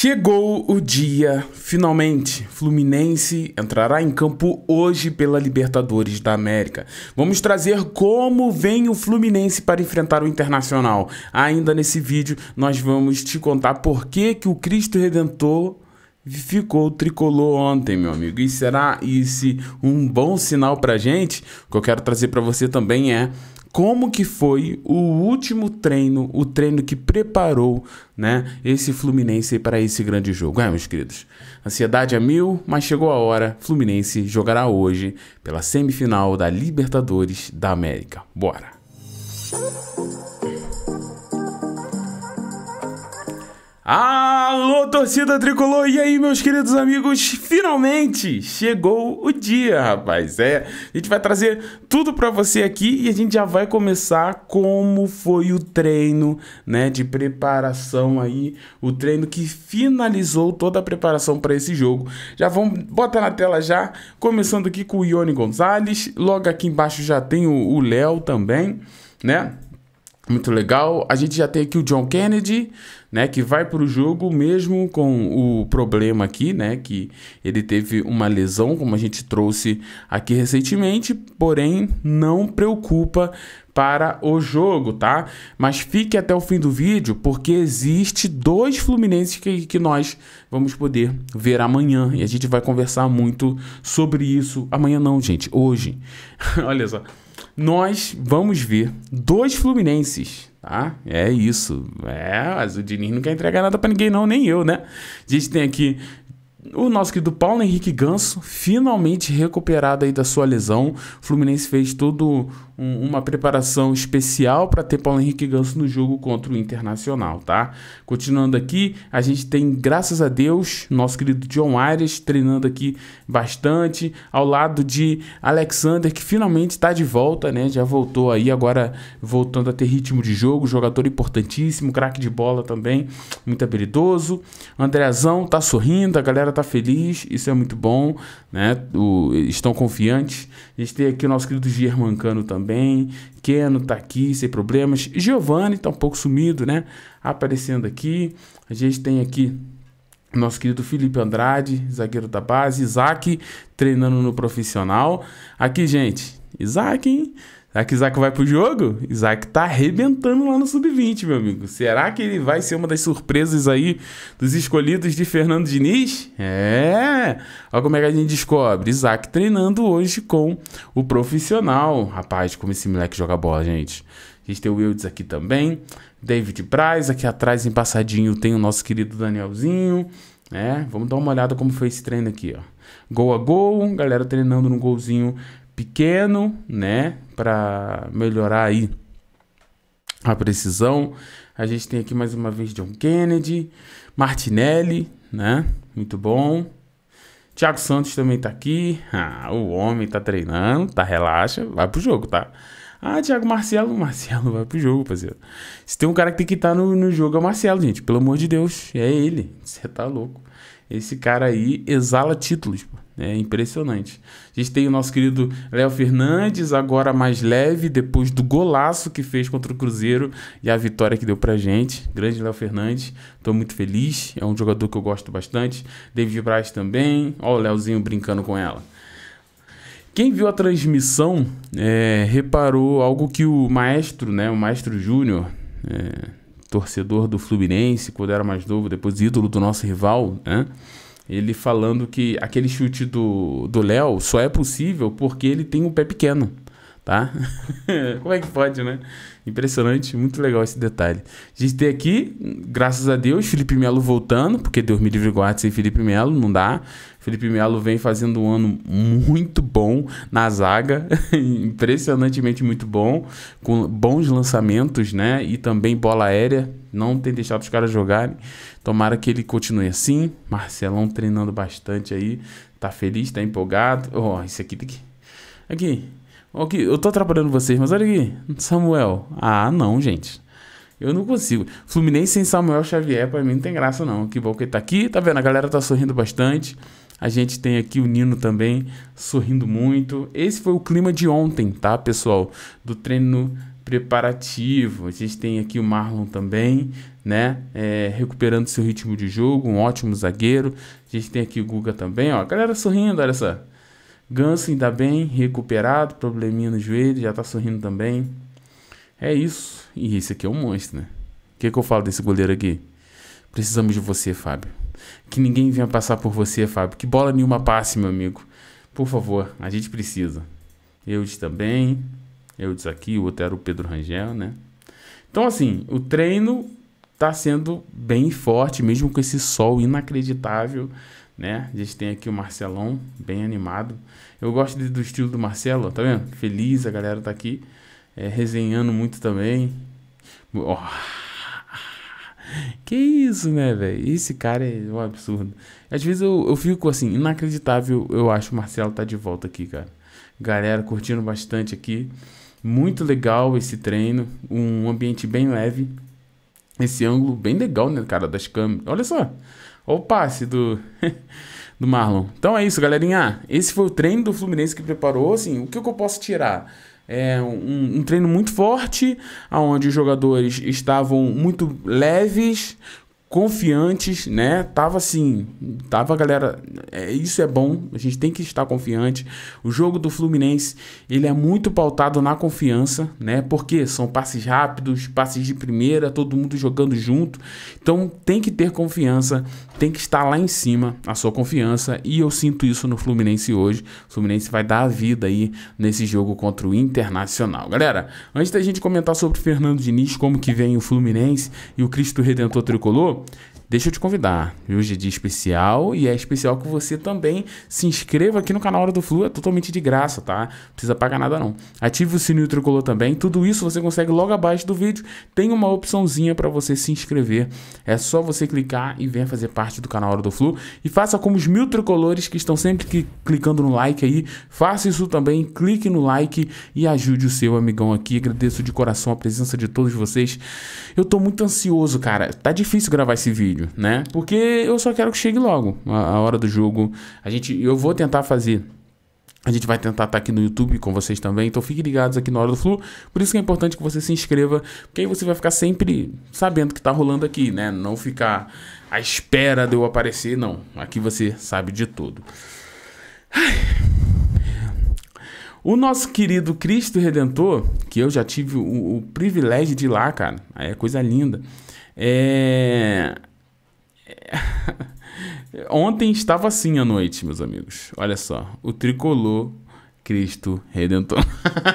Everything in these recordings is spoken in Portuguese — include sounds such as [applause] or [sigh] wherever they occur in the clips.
Chegou o dia, finalmente. Fluminense entrará em campo hoje pela Libertadores da América. Vamos trazer como vem o Fluminense para enfrentar o Internacional. Ainda nesse vídeo, nós vamos te contar por que, que o Cristo Redentor ficou tricolor ontem, meu amigo. E será esse um bom sinal para gente? O que eu quero trazer para você também é como que foi o último treino, o treino que preparou, né, esse Fluminense para esse grande jogo. É, meus queridos, ansiedade a é mil, mas chegou a hora, Fluminense jogará hoje pela semifinal da Libertadores da América. Bora! Alô, torcida tricolor! E aí, meus queridos amigos? Finalmente chegou o dia, rapaz. É, a gente vai trazer tudo para você aqui e a gente já vai começar como foi o treino, né, de preparação aí, o treino que finalizou toda a preparação para esse jogo. Já vamos botar na tela já, começando aqui com o Ione Gonzalez, logo aqui embaixo já tem o Léo também, né? Muito legal. A gente já tem aqui o John Kennedy, né, que vai para o jogo mesmo com o problema aqui, né, que ele teve uma lesão, como a gente trouxe aqui recentemente, porém não preocupa para o jogo, tá? Mas fique até o fim do vídeo, porque existe dois Fluminenses que, que nós vamos poder ver amanhã e a gente vai conversar muito sobre isso amanhã não, gente, hoje. [laughs] Olha só nós vamos ver dois Fluminenses, tá? É isso. É, mas o Diniz não quer entregar nada para ninguém não, nem eu, né? A gente tem aqui o nosso querido Paulo Henrique Ganso, finalmente recuperado aí da sua lesão. O Fluminense fez toda um, uma preparação especial para ter Paulo Henrique Ganso no jogo contra o Internacional, tá? Continuando aqui, a gente tem, graças a Deus, nosso querido John Arias treinando aqui bastante, ao lado de Alexander, que finalmente está de volta, né? Já voltou aí, agora voltando a ter ritmo de jogo, jogador importantíssimo, craque de bola também, muito habilidoso. Andreazão tá sorrindo, a galera tá tá feliz, isso é muito bom, né? O, estão confiantes. A gente tem aqui o nosso querido Germancano também. Keno tá aqui, sem problemas. Giovanni está um pouco sumido, né? Aparecendo aqui. A gente tem aqui nosso querido Felipe Andrade, zagueiro da base. Isaac treinando no profissional. Aqui, gente. Isaac, hein? Será é que Isaac vai pro jogo? Isaac tá arrebentando lá no Sub-20, meu amigo. Será que ele vai ser uma das surpresas aí dos escolhidos de Fernando Diniz? É! Olha como é que a gente descobre. Isaac treinando hoje com o profissional. Rapaz, como esse moleque joga bola, gente. A gente tem o Wilds aqui também. David Braz, aqui atrás em passadinho tem o nosso querido Danielzinho. É, vamos dar uma olhada como foi esse treino aqui, ó. Gol a gol, galera treinando no golzinho pequeno, né, para melhorar aí a precisão. A gente tem aqui mais uma vez John Kennedy, Martinelli, né? Muito bom. Thiago Santos também tá aqui. Ah, o homem tá treinando, tá relaxa, vai pro jogo, tá? Ah, Thiago Marcelo, [laughs] Marcelo vai pro jogo, parceiro. Se tem um cara que tem que estar tá no, no jogo é o Marcelo, gente. Pelo amor de Deus, é ele. Você tá louco. Esse cara aí exala títulos, pô. É impressionante. A gente tem o nosso querido Léo Fernandes, agora mais leve, depois do golaço que fez contra o Cruzeiro e a vitória que deu pra gente. Grande Léo Fernandes, tô muito feliz, é um jogador que eu gosto bastante. David Braz também, ó o Léozinho brincando com ela. Quem viu a transmissão é, reparou algo que o maestro, né, o maestro Júnior, é, torcedor do Fluminense, quando era mais novo, depois ídolo do nosso rival, né? ele falando que aquele chute do Léo só é possível porque ele tem o pé pequeno tá? [laughs] Como é que pode, né? Impressionante, muito legal esse detalhe. A gente tem aqui, graças a Deus, Felipe Melo voltando, porque Deus me livre guarde sem Felipe Melo, não dá. Felipe Melo vem fazendo um ano muito bom na zaga, [laughs] impressionantemente muito bom, com bons lançamentos, né? E também bola aérea, não tem deixado os caras jogarem. Tomara que ele continue assim. Marcelão treinando bastante aí, tá feliz, tá empolgado. Ó, oh, aqui tem que. Aqui, Ok, eu tô atrapalhando vocês, mas olha aqui. Samuel. Ah, não, gente. Eu não consigo. Fluminense sem Samuel Xavier, pra mim não tem graça, não. Que bom que ele tá aqui, tá vendo? A galera tá sorrindo bastante. A gente tem aqui o Nino também sorrindo muito. Esse foi o clima de ontem, tá, pessoal? Do treino preparativo. A gente tem aqui o Marlon também, né? É, recuperando seu ritmo de jogo, um ótimo zagueiro. A gente tem aqui o Guga também, ó. A galera sorrindo, olha só. Ganso ainda bem, recuperado, probleminha no joelho, já tá sorrindo também. É isso. E esse aqui é um monstro, né? O que, que eu falo desse goleiro aqui? Precisamos de você, Fábio. Que ninguém venha passar por você, Fábio. Que bola nenhuma passe, meu amigo. Por favor, a gente precisa. Eu disse também. eu disse aqui, o outro era o Pedro Rangel, né? Então, assim, o treino tá sendo bem forte, mesmo com esse sol inacreditável né? A gente tem aqui o Marcelão, bem animado. Eu gosto de, do estilo do Marcelo, tá vendo? Feliz, a galera tá aqui é, resenhando muito também. Oh. Que isso, né, velho? Esse cara é um absurdo. Às vezes eu, eu fico assim, inacreditável. Eu acho o Marcelo tá de volta aqui, cara. Galera curtindo bastante aqui. Muito legal esse treino. Um ambiente bem leve. Esse ângulo bem legal, né, cara, das câmeras. Olha só o passe do, [laughs] do Marlon. Então é isso, galerinha. Esse foi o treino do Fluminense que preparou. Assim, o que, que eu posso tirar? É um, um, treino muito forte, onde os jogadores estavam muito leves, confiantes, né? Tava assim, tava galera, é, isso é bom, a gente tem que estar confiante. O jogo do Fluminense, ele é muito pautado na confiança, né? Porque são passes rápidos, passes de primeira, todo mundo jogando junto. Então tem que ter confiança tem que estar lá em cima a sua confiança e eu sinto isso no Fluminense hoje. O Fluminense vai dar a vida aí nesse jogo contra o Internacional. Galera, antes da gente comentar sobre o Fernando Diniz, como que vem o Fluminense e o Cristo Redentor Tricolor, Deixa eu te convidar. Hoje é dia especial e é especial que você também se inscreva aqui no canal Hora do Flu. É totalmente de graça, tá? Não precisa pagar nada não. Ative o sininho tricolor também. Tudo isso você consegue logo abaixo do vídeo. Tem uma opçãozinha para você se inscrever. É só você clicar e venha fazer parte do canal Hora do Flu. E faça como os mil tricolores que estão sempre clicando no like aí. Faça isso também. Clique no like e ajude o seu amigão aqui. Agradeço de coração a presença de todos vocês. Eu tô muito ansioso, cara. Tá difícil gravar esse vídeo vídeo, né? Porque eu só quero que chegue logo a, a hora do jogo. A gente, eu vou tentar fazer a gente vai tentar estar tá aqui no YouTube com vocês também, então fiquem ligados aqui na Hora do Flu. Por isso que é importante que você se inscreva, porque aí você vai ficar sempre sabendo o que está rolando aqui, né? Não ficar à espera de eu aparecer, não. Aqui você sabe de tudo. Ai. O nosso querido Cristo Redentor, que eu já tive o, o privilégio de ir lá, cara, é coisa linda. É... É, [laughs] ontem estava assim à noite, meus amigos. Olha só, o tricolor Cristo Redentor.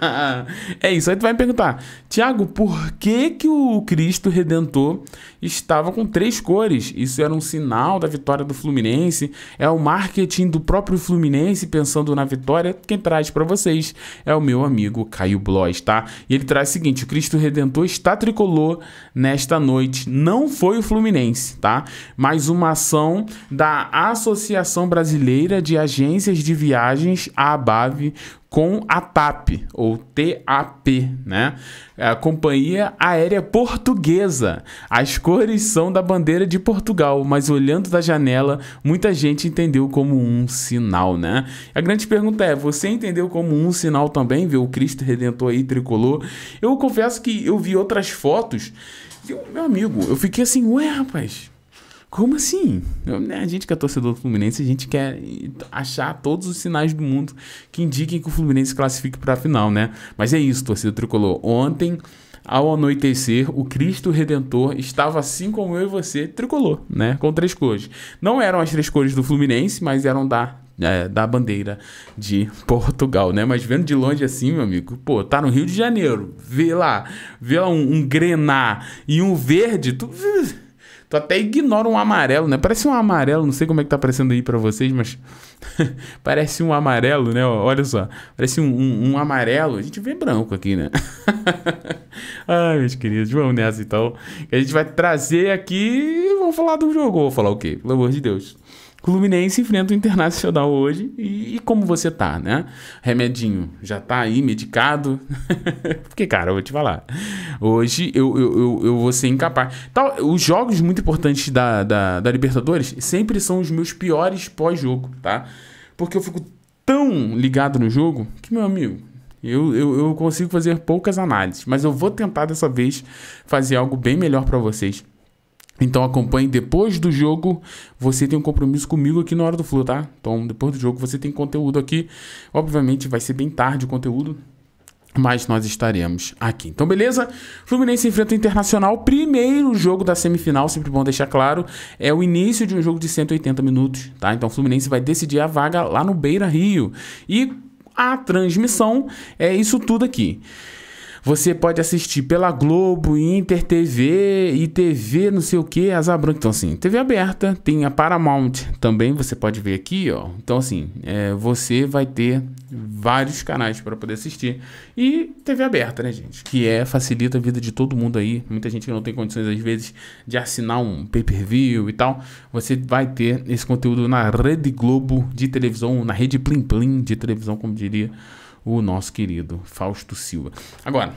[laughs] é isso. Aí tu vai me perguntar, Tiago, por que, que o Cristo Redentor estava com três cores? Isso era um sinal da vitória do Fluminense? É o marketing do próprio Fluminense pensando na vitória? Quem traz para vocês é o meu amigo Caio Blois, tá? E ele traz o seguinte: o Cristo Redentor está tricolor nesta noite. Não foi o Fluminense, tá? Mas uma ação da Associação Brasileira de Agências de Viagens, a ABAV, com a TAP, ou TAP, né? A Companhia Aérea Portuguesa. As cores são da bandeira de Portugal, mas olhando da janela, muita gente entendeu como um sinal, né? A grande pergunta é: você entendeu como um sinal também, viu? O Cristo Redentor aí tricolor. Eu confesso que eu vi outras fotos. meu amigo, eu fiquei assim, ué, rapaz como assim? Né, a gente que é torcedor do Fluminense, a gente quer achar todos os sinais do mundo que indiquem que o Fluminense classifique para a final, né? Mas é isso, torcedor tricolor. Ontem, ao anoitecer, o Cristo Redentor estava assim como eu e você, tricolor, né? Com três cores. Não eram as três cores do Fluminense, mas eram da é, da bandeira de Portugal, né? Mas vendo de longe assim, meu amigo, pô, tá no Rio de Janeiro, vê lá, vê lá um, um grená e um verde, tu Tu até ignora um amarelo, né? Parece um amarelo, não sei como é que tá aparecendo aí para vocês, mas [laughs] parece um amarelo, né? Olha só, parece um, um, um amarelo. A gente vê branco aqui, né? [laughs] Ai, meus queridos, vamos nessa então. a gente vai trazer aqui. Vamos falar do jogo. Vou falar o quê? Pelo amor de Deus. Fluminense enfrenta o Internacional hoje. E, e, como você tá, né? Remedinho, já tá aí medicado? [laughs] Porque, cara, eu vou te falar. Hoje eu, eu, eu, eu vou ser incapaz. Tal, os jogos muito importantes da, da, da Libertadores sempre são os meus piores pós-jogo, tá? Porque eu fico tão ligado no jogo que, meu amigo, eu, eu, eu consigo fazer poucas análises. Mas eu vou tentar dessa vez fazer algo bem melhor para vocês então acompanhe depois do jogo. Você tem um compromisso comigo aqui na hora do Flu, tá? Então depois do jogo você tem conteúdo aqui. Obviamente vai ser bem tarde o conteúdo. Mas nós estaremos aqui. Então, beleza? Fluminense enfrenta o Internacional. Primeiro jogo da semifinal, sempre bom deixar claro. É o início de um jogo de 180 minutos, tá? Então, o Fluminense vai decidir a vaga lá no Beira Rio. E a transmissão é isso tudo aqui. Você pode assistir pela Globo, Inter TV, ITV, não sei o que, Asa Branca. Então, assim, TV aberta, tem a Paramount também, você pode ver aqui, ó. Então, assim, é, você vai ter vários canais para poder assistir. E TV aberta, né, gente? Que é, facilita a vida de todo mundo aí. Muita gente que não tem condições, às vezes, de assinar um pay-per-view e tal. Você vai ter esse conteúdo na Rede Globo de televisão, na Rede Plim Plim de televisão, como diria o nosso querido Fausto Silva. Agora,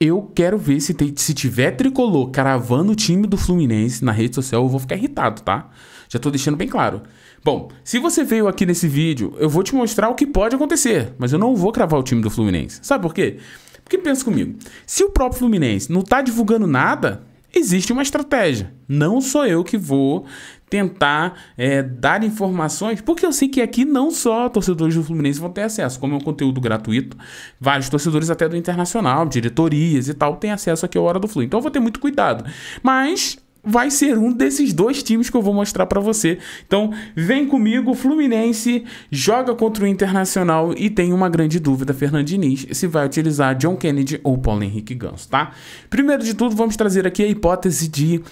eu quero ver se, tem, se tiver tricolor caravando o time do Fluminense na rede social, eu vou ficar irritado, tá? Já tô deixando bem claro. Bom, se você veio aqui nesse vídeo, eu vou te mostrar o que pode acontecer, mas eu não vou cravar o time do Fluminense. Sabe por quê? Porque pensa comigo, se o próprio Fluminense não tá divulgando nada, existe uma estratégia. Não sou eu que vou tentar é, dar informações, porque eu sei que aqui não só torcedores do Fluminense vão ter acesso, como é um conteúdo gratuito, vários torcedores até do Internacional, diretorias e tal, têm acesso aqui ao Hora do Flu. Então eu vou ter muito cuidado. Mas vai ser um desses dois times que eu vou mostrar para você. Então, vem comigo, Fluminense joga contra o Internacional e tem uma grande dúvida, Fernandiniz, se vai utilizar John Kennedy ou Paulo Henrique Ganso, tá? Primeiro de tudo, vamos trazer aqui a hipótese de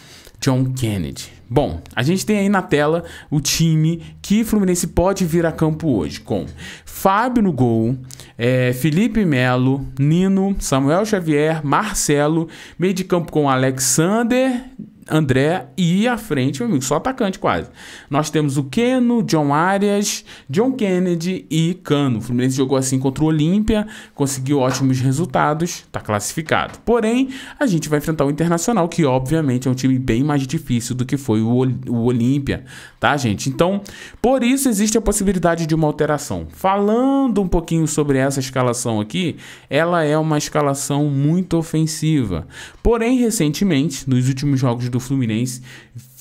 John Kennedy. Bom, a gente tem aí na tela o time que Fluminense pode vir a campo hoje, com Fábio no gol, é, Felipe Melo, Nino, Samuel Xavier, Marcelo, meio de campo com Alexander, André e à frente, meu amigo, só atacante quase. Nós temos o Keno, John Arias, John Kennedy e Cano. O Fluminense jogou assim contra o Olímpia, conseguiu ótimos resultados, está classificado. Porém, a gente vai enfrentar o Internacional, que obviamente é um time bem mais difícil do que foi o, o Olímpia, tá, gente? Então, por isso existe a possibilidade de uma alteração. Falando um pouquinho sobre essa escalação aqui, ela é uma escalação muito ofensiva. Porém, recentemente, nos últimos jogos do Fluminense,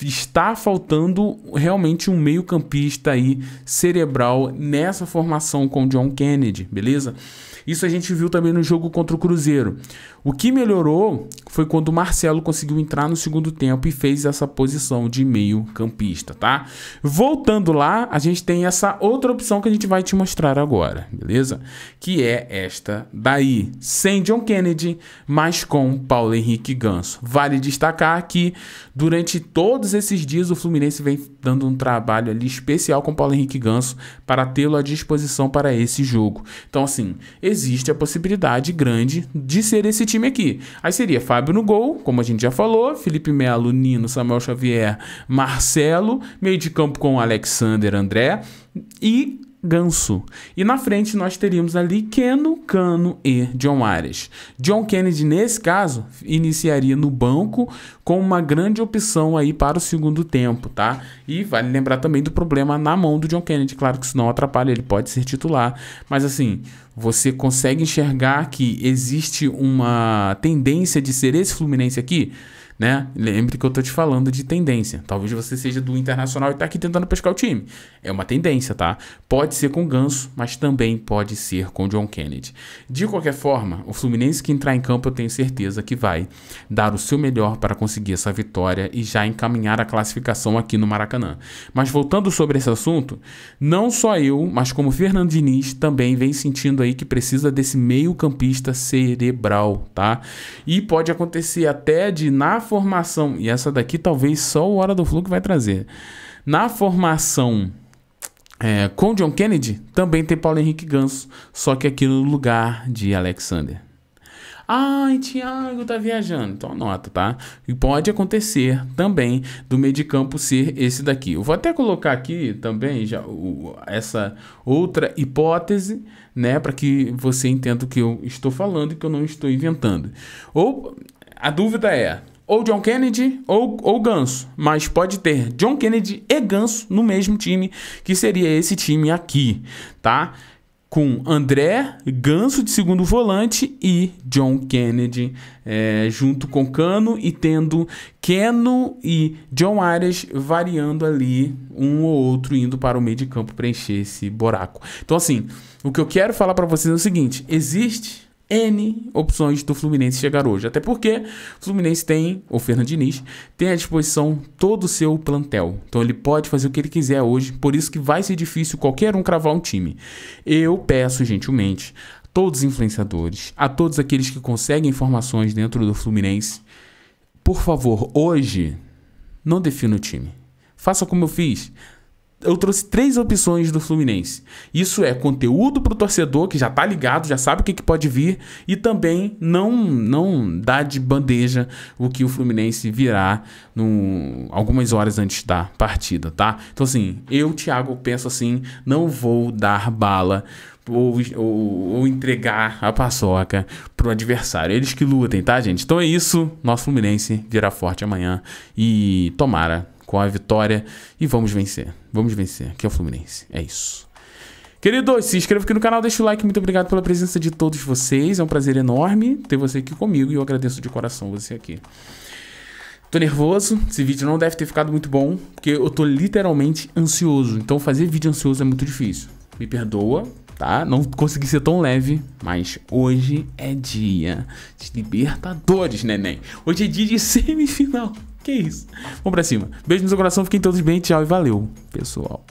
está faltando realmente um meio-campista aí cerebral nessa formação com o John Kennedy, beleza? Isso a gente viu também no jogo contra o Cruzeiro. O que melhorou foi quando o Marcelo conseguiu entrar no segundo tempo e fez essa posição de meio campista, tá? Voltando lá, a gente tem essa outra opção que a gente vai te mostrar agora, beleza? Que é esta daí, sem John Kennedy, mas com Paulo Henrique Ganso. Vale destacar que durante todos esses dias o Fluminense vem dando um trabalho ali especial com Paulo Henrique Ganso para tê-lo à disposição para esse jogo. Então assim, existe a possibilidade grande de ser esse time aqui. Aí seria Fábio no gol, como a gente já falou, Felipe Melo, Nino, Samuel Xavier, Marcelo, meio de campo com Alexander André e Ganso. E na frente nós teríamos ali Keno, Cano e John Ares. John Kennedy, nesse caso, iniciaria no banco com uma grande opção aí para o segundo tempo, tá? E vale lembrar também do problema na mão do John Kennedy. Claro que isso não atrapalha, ele pode ser titular. Mas assim, você consegue enxergar que existe uma tendência de ser esse Fluminense aqui? né? Lembre que eu tô te falando de tendência. Talvez você seja do Internacional e tá aqui tentando pescar o time. É uma tendência, tá? Pode ser com Ganso, mas também pode ser com John Kennedy. De qualquer forma, o Fluminense que entrar em campo eu tenho certeza que vai dar o seu melhor para conseguir essa vitória e já encaminhar a classificação aqui no Maracanã. Mas voltando sobre esse assunto, não só eu, mas como Fernando Diniz também vem sentindo aí que precisa desse meio-campista cerebral, tá? E pode acontecer até de na formação, e essa daqui talvez só o Hora do Fluxo vai trazer. Na formação é, com John Kennedy, também tem Paulo Henrique Ganso, só que aqui no lugar de Alexander. Ai, Thiago tá viajando. Então anota, tá? E pode acontecer também do meio de campo ser esse daqui. Eu vou até colocar aqui também já o, essa outra hipótese, né, para que você entenda o que eu estou falando e que eu não estou inventando. Ou a dúvida é: ou John Kennedy ou, ou Ganso, mas pode ter John Kennedy e Ganso no mesmo time, que seria esse time aqui, tá? Com André, Ganso de segundo volante e John Kennedy é, junto com Cano e tendo Keno e John Arias variando ali um ou outro indo para o meio de campo preencher esse buraco. Então assim, o que eu quero falar para vocês é o seguinte, existe N opções do Fluminense chegar hoje. Até porque o Fluminense tem, o Fernando Diniz, tem à disposição todo o seu plantel. Então ele pode fazer o que ele quiser hoje, por isso que vai ser difícil qualquer um cravar um time. Eu peço gentilmente a todos os influenciadores, a todos aqueles que conseguem informações dentro do Fluminense, por favor, hoje não defina o time. Faça como eu fiz eu trouxe três opções do Fluminense. Isso é conteúdo para o torcedor que já tá ligado, já sabe o que, que pode vir e também não não dá de bandeja o que o Fluminense virá no, algumas horas antes da partida, tá? Então assim, eu Thiago penso assim, não vou dar bala ou, ou, ou entregar a paçoca pro adversário. Eles que lutem, tá, gente? Então é isso. Nosso Fluminense virá forte amanhã e tomara com a vitória e vamos vencer. Vamos vencer. Aqui é o Fluminense. É isso. Queridos, se inscreva aqui no canal, deixa o like. Muito obrigado pela presença de todos vocês. É um prazer enorme ter você aqui comigo e eu agradeço de coração você aqui. Tô nervoso, esse vídeo não deve ter ficado muito bom, porque eu tô literalmente ansioso. Então fazer vídeo ansioso é muito difícil. Me perdoa, tá? Não consegui ser tão leve, mas hoje é dia de Libertadores, neném. Hoje é dia de semifinal. Que isso. Vamos pra cima. Beijo no seu coração, fiquem todos bem, tchau e valeu, pessoal.